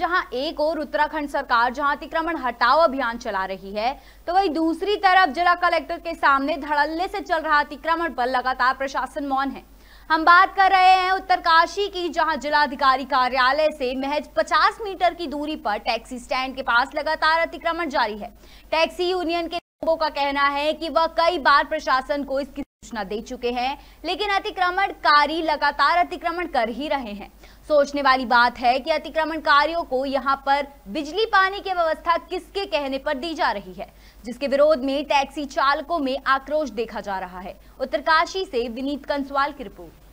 जहां एक और उत्तराखंड सरकार जहां अतिक्रमण हटाओ अभियान चला रही है तो वही दूसरी तरफ जिला कलेक्टर के सामने धड़ल्ले से चल रहा अतिक्रमण पर लगातार प्रशासन मौन है हम बात कर रहे हैं उत्तरकाशी की जहां जिलाधिकारी कार्यालय से महज 50 मीटर की दूरी पर टैक्सी स्टैंड के पास लगातार अतिक्रमण जारी है टैक्सी यूनियन के लोगों का कहना है कि वह कई बार प्रशासन को इसकी सूचना दे चुके हैं लेकिन अतिक्रमणकारी लगातार अतिक्रमण कर ही रहे हैं सोचने वाली बात है कि अतिक्रमणकारियों को यहाँ पर बिजली पानी की व्यवस्था किसके कहने पर दी जा रही है जिसके विरोध में टैक्सी चालकों में आक्रोश देखा जा रहा है उत्तरकाशी से विनीत कंसवाल की रिपोर्ट